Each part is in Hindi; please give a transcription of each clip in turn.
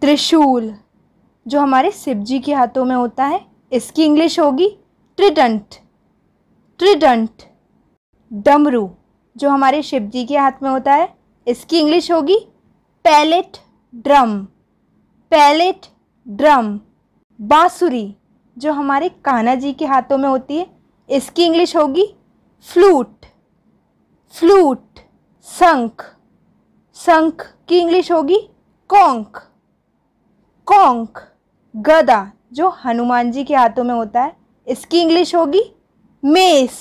त्रिशूल जो हमारे शिव जी के हाथों में होता है इसकी इंग्लिश होगी ट्रिडंट ट्रिडंट डमरू जो हमारे शिव जी के हाथ में होता है इसकी इंग्लिश होगी पैलेट ड्रम पैलेट ड्रम बांसुरी जो हमारे कान्हा जी के हाथों में होती है इसकी इंग्लिश होगी फ्लूट फ्लूट शंख शंख की इंग्लिश होगी कॉन्क कॉन्क गदा जो हनुमान जी के हाथों में होता है इसकी इंग्लिश होगी मेस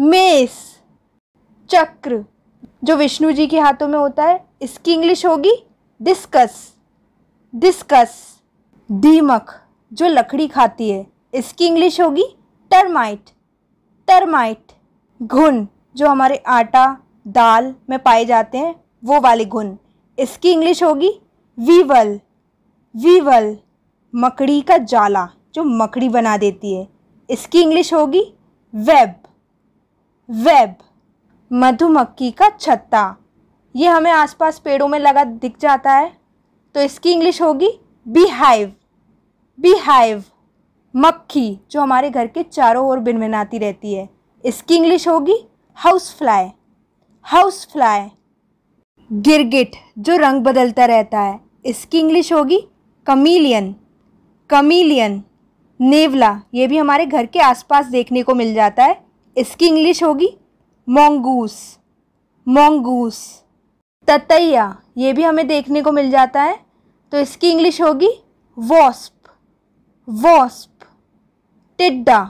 मेस चक्र जो विष्णु जी के हाथों में होता है इसकी इंग्लिश होगी डिस्कस डिस्कस दीमक जो लकड़ी खाती है इसकी इंग्लिश होगी टर्माइट टर्माइट घुन जो हमारे आटा दाल में पाए जाते हैं वो वाले घुन इसकी इंग्लिश होगी वीवल वीवल मकड़ी का जाला जो मकड़ी बना देती है इसकी इंग्लिश होगी वेब वेब मधुमक्खी का छत्ता ये हमें आसपास पेड़ों में लगा दिख जाता है तो इसकी इंग्लिश होगी बी हाइव बी हाइव मक्खी जो हमारे घर के चारों ओर बिनबिनाती रहती है इसकी इंग्लिश होगी हाउस फ्लाई हाउस फ्लाई गिरगिट जो रंग बदलता रहता है इसकी इंग्लिश होगी कमीलियन कमीलियन नेवला ये भी हमारे घर के आसपास देखने को मिल जाता है इसकी इंग्लिश होगी मोंगूस मोंगूस ततैया ये भी हमें देखने को मिल जाता है तो इसकी इंग्लिश होगी वॉस्प वॉस्प टिड्डा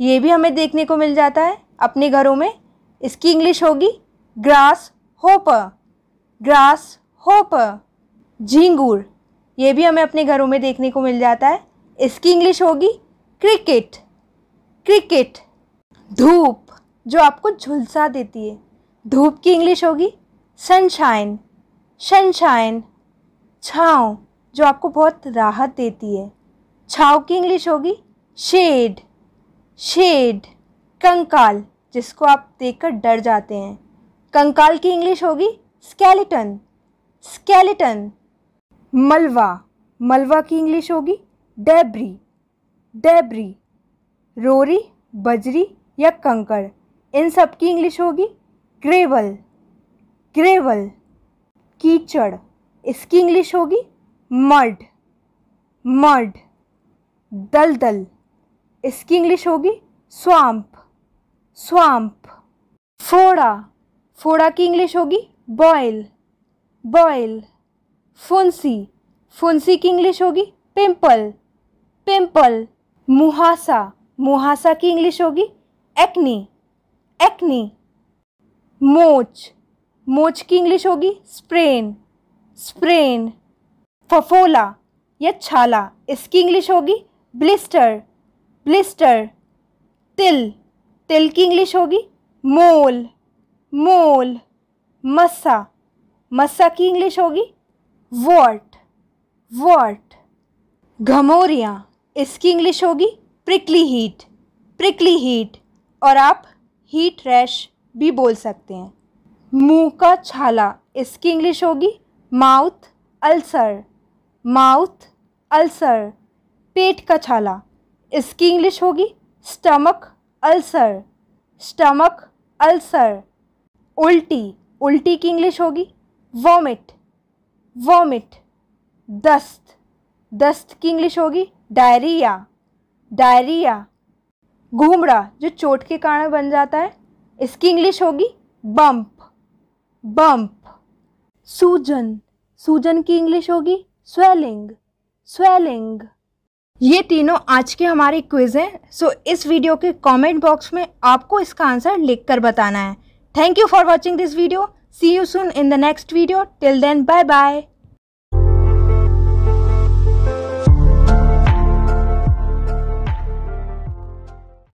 ये भी हमें देखने को मिल जाता है अपने घरों में इसकी इंग्लिश होगी ग्रास होपर ग्रास होपर झींगूर ये भी हमें अपने घरों में देखने को मिल जाता है इसकी इंग्लिश होगी क्रिकेट क्रिकेट धूप जो आपको झुलसा देती है धूप की इंग्लिश होगी सनशाइन सनशाइन छाँव जो आपको बहुत राहत देती है छाँव की इंग्लिश होगी शेड शेड कंकाल जिसको आप देखकर डर जाते हैं कंकाल की इंग्लिश होगी स्केलेटन स्केलेटन मलवा मलवा की इंग्लिश होगी डेब्री डेब्री रोरी बजरी या कंकड़ इन सब की इंग्लिश होगी ग्रेवल ग्रेवल कीचड़ इसकी इंग्लिश होगी मड मड दलदल इसकी इंग्लिश होगी स्वाम्प स्वाम्प फोड़ा फोड़ा की इंग्लिश होगी बॉयल बॉयल फुंसी फुंसी की इंग्लिश होगी पिंपल पिंपल मुहासा मुहासा की इंग्लिश होगी एक्नी एक्नी मोच मोच की इंग्लिश होगी स्प्रेन स्प्रेन फफोला या छाला इसकी इंग्लिश होगी ब्लिस्टर ब्लिस्टर तिल तिल की इंग्लिश होगी मोल मोल मस्सा मस्सा की इंग्लिश होगी वॉट वॉट घमोरियाँ इसकी इंग्लिश होगी प्रिकली हीट प्रिकली हीट और आप हीट रैश भी बोल सकते हैं मुंह का छाला इसकी इंग्लिश होगी माउथ अल्सर माउथ अल्सर पेट का छाला इसकी इंग्लिश होगी स्टमक अल्सर स्टमक अल्सर उल्टी उल्टी की इंग्लिश होगी वॉमिट वॉमिट दस्त दस्त की इंग्लिश होगी डायरिया डायरिया घूमड़ा जो चोट के कारण बन जाता है इसकी इंग्लिश होगी बम्प बम्प सूजन सूजन की इंग्लिश होगी स्वेलिंग स्वेलिंग ये तीनों आज के हमारे क्विज हैं सो इस वीडियो के कमेंट बॉक्स में आपको इसका आंसर लिखकर बताना है thank you for watching this video see you soon in the next video till then bye bye